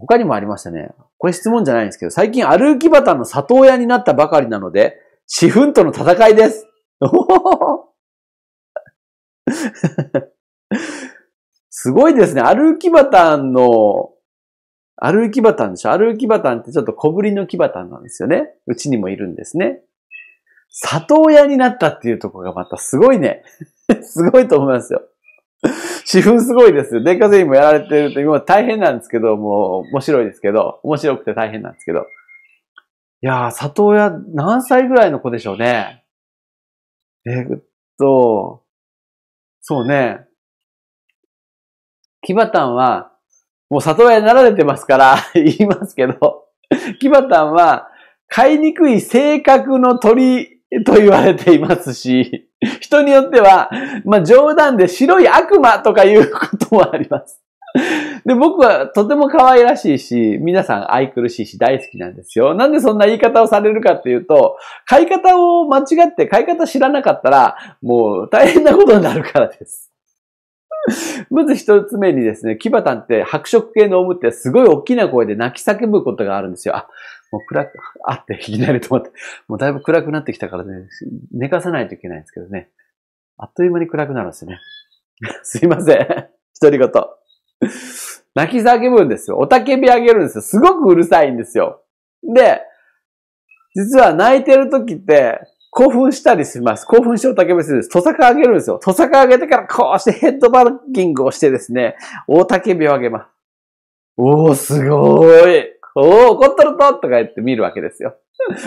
他にもありましたね。これ質問じゃないんですけど、最近歩きバンの里親になったばかりなので、私憤との戦いです。すごいですね。歩きバンの、歩きバンでしょ歩きバンってちょっと小ぶりの木ンなんですよね。うちにもいるんですね。里親になったっていうところがまたすごいね。すごいと思いますよ。自分すごいですよ。電化製品もやられてるって、今大変なんですけど、もう面白いですけど、面白くて大変なんですけど。いやー、里親何歳ぐらいの子でしょうね。えっと、そうね。キバタンは、もう里親になられてますから 言いますけど、キバタンは、飼いにくい性格の鳥と言われていますし、人によっては、まあ、冗談で白い悪魔とかいうこともあります。で、僕はとても可愛らしいし、皆さん愛くるしいし大好きなんですよ。なんでそんな言い方をされるかっていうと、買い方を間違って買い方知らなかったら、もう大変なことになるからです。まず一つ目にですね、キバタンって白色系のオムってすごい大きな声で泣き叫ぶことがあるんですよ。あ、もう暗く、あって、いきなり止まって、もうだいぶ暗くなってきたからね、寝かさないといけないんですけどね。あっという間に暗くなるんですよね。すいません。一人ごと。泣き叫ぶんですよ。おたけびあげるんですよ。すごくうるさいんですよ。で、実は泣いてる時って、興奮したりします。興奮しておたけびするんです。トサカあげるんですよ。トサカあげてからこうしてヘッドバッキングをしてですね、おたけびをあげます。おー、すごーい。おお、怒っとるととか言って見るわけですよ。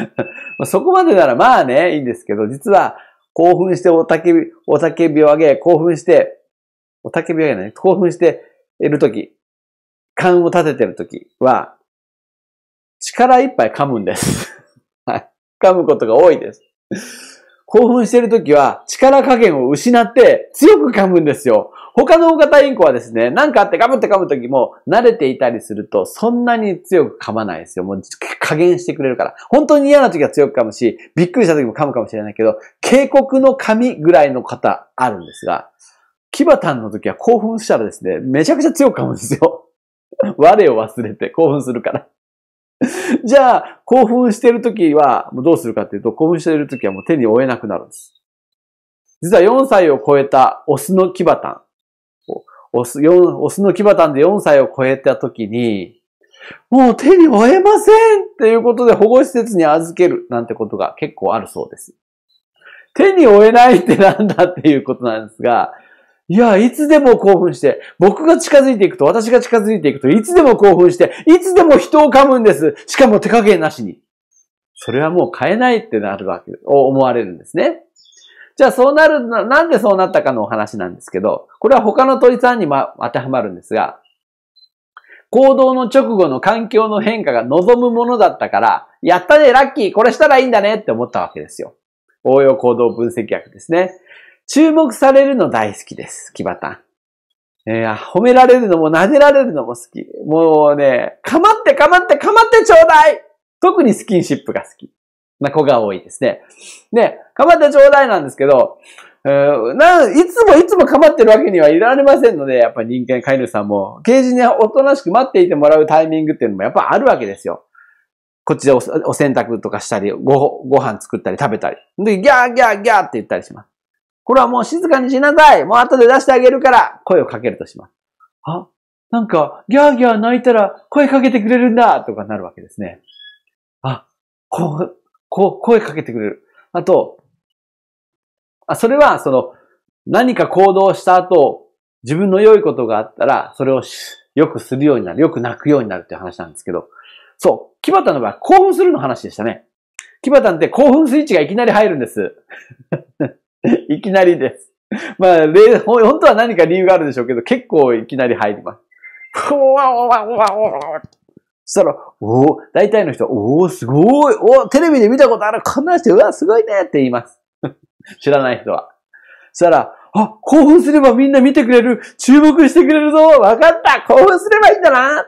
そこまでならまあね、いいんですけど、実は興奮しておたけび、おたけびを上げ、興奮して、おたけびを上げない、興奮しているとき、勘を立ててるときは、力いっぱい噛むんです。はい。噛むことが多いです。興奮してるときは力加減を失って強く噛むんですよ。他の大型インコはですね、なんかあってガブって噛むときも慣れていたりするとそんなに強く噛まないですよ。もう加減してくれるから。本当に嫌なときは強く噛むし、びっくりしたときも噛むかもしれないけど、警告の噛みぐらいの方あるんですが、キバタンの時は興奮したらですね、めちゃくちゃ強く噛むんですよ。我を忘れて興奮するから じゃあ、興奮してるときは、どうするかっていうと、興奮してるときはもう手に負えなくなるんです。実は4歳を超えたオスのキバタン。オス、オスのキバタンで4歳を超えたときに、もう手に負えませんっていうことで保護施設に預けるなんてことが結構あるそうです。手に負えないってなんだっていうことなんですが、いや、いつでも興奮して、僕が近づいていくと、私が近づいていくと、いつでも興奮して、いつでも人を噛むんです。しかも手加減なしに。それはもう変えないってなるわけ、を思われるんですね。じゃあそうなる、なんでそうなったかのお話なんですけど、これは他の鳥さんにも当てはまるんですが、行動の直後の環境の変化が望むものだったから、やったね、ラッキー、これしたらいいんだねって思ったわけですよ。応用行動分析学ですね。注目されるの大好きです。キバタン。えー、褒められるのも撫でられるのも好き。もうね、かまってかまってかまってちょうだい特にスキンシップが好き。な子が多いですね。ね、かまってちょうだいなんですけど、えー、な、いつもいつもかまってるわけにはいられませんので、やっぱり人間飼い主さんも、ケージにおとなしく待っていてもらうタイミングっていうのもやっぱあるわけですよ。こっちでお洗濯とかしたり、ご、ご飯作ったり食べたり。で、ギャーギャーギャーって言ったりします。これはもう静かにしなさいもう後で出してあげるから声をかけるとします。あ、なんか、ギャーギャー泣いたら声かけてくれるんだとかなるわけですね。あ、こう、こう、声かけてくれる。あと、あ、それは、その、何か行動した後、自分の良いことがあったら、それをよくするようになる、よく泣くようになるっていう話なんですけど、そう、木端の場合、興奮するの話でしたね。木端って興奮スイッチがいきなり入るんです。いきなりです。まあ、本当は何か理由があるでしょうけど、結構いきなり入ります。そしたら、おお、大体の人おお、すごい、おお、テレビで見たことある、こんな人、うわ、すごいねって言います。知らない人は。そしたら、あ、興奮すればみんな見てくれる、注目してくれるぞ、わかった、興奮すればいいんだな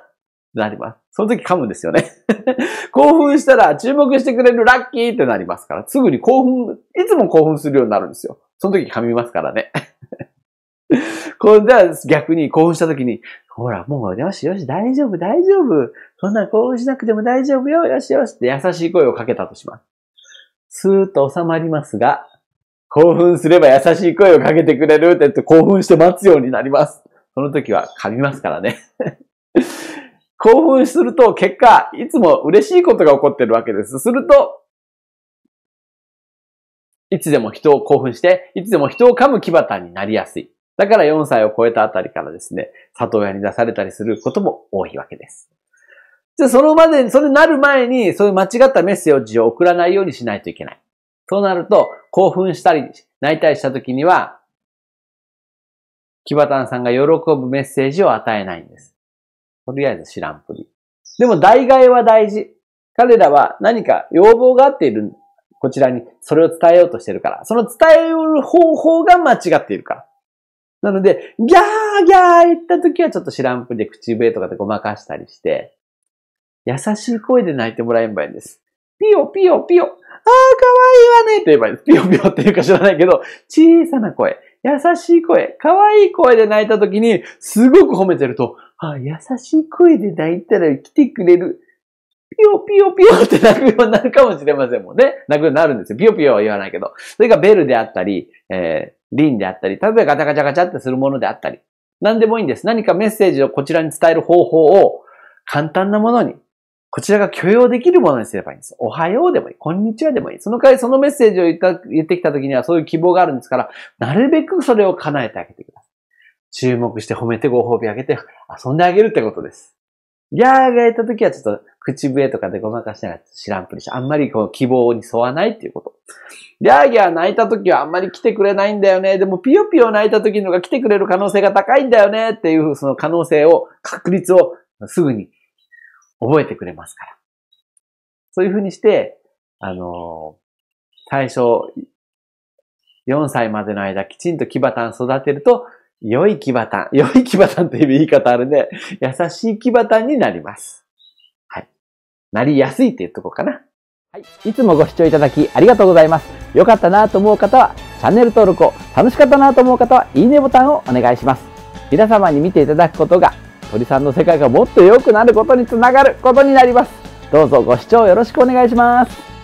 なります。その時噛むんですよね 興奮したら注目してくれるラッキーってなりますから、すぐに興奮、いつも興奮するようになるんですよ。その時噛みますからね これでは逆に興奮した時に、ほら、もうよしよし、大丈夫、大丈夫。そんな興奮しなくても大丈夫よ、よしよしって優しい声をかけたとします。スーッと収まりますが、興奮すれば優しい声をかけてくれるって言って興奮して待つようになります。その時は噛みますからね興奮すると結果、いつも嬉しいことが起こってるわけです。すると、いつでも人を興奮して、いつでも人を噛む牙端になりやすい。だから4歳を超えたあたりからですね、里親に出されたりすることも多いわけです。じゃそのまで、それなる前に、そういう間違ったメッセージを送らないようにしないといけない。となると、興奮したり、泣いたりした時には、キバタンさんが喜ぶメッセージを与えないんです。とりあえず知らんぷり。でも代替は大事。彼らは何か要望があっている、こちらにそれを伝えようとしてるから。その伝える方法が間違っているから。なので、ギャーギャー言った時はちょっと知らんぷりで口笛とかでごまかしたりして、優しい声で泣いてもらえばいいんです。ピヨピヨピヨ、あーかわいいわねと言えばいいです。ピヨピヨっていうか知らないけど、小さな声、優しい声、かわいい声で泣いた時に、すごく褒めてると、あ、優しい声で泣いたら来てくれる。ピヨピヨピヨって泣くようになるかもしれませんもんね。泣くようになるんですよ。ピヨピヨは言わないけど。それがベルであったり、えー、リンであったり、例えばガチャガチャガチャってするものであったり。何でもいいんです。何かメッセージをこちらに伝える方法を簡単なものに、こちらが許容できるものにすればいいんです。おはようでもいい。こんにちはでもいい。その回、そのメッセージを言った言ってきた時にはそういう希望があるんですから、なるべくそれを叶えてあげてください。注目して褒めてご褒美あげて遊んであげるってことです。ギャーが言った時はちょっと口笛とかでごまかしながら知らんぷりしあんまりこう希望に沿わないっていうこと。ギャーギャー泣いた時はあんまり来てくれないんだよね。でもピヨピヨ泣いた時のが来てくれる可能性が高いんだよねっていうその可能性を、確率をすぐに覚えてくれますから。そういうふうにして、あのー、最初、4歳までの間きちんとキバタン育てると、良い木端、良い木端っていう言い方あるね。優しい木端になります。はい。なりやすいっていうとこかな。はい。いつもご視聴いただきありがとうございます。良かったなと思う方は、チャンネル登録を、楽しかったなと思う方は、いいねボタンをお願いします。皆様に見ていただくことが、鳥さんの世界がもっと良くなることにつながることになります。どうぞご視聴よろしくお願いします。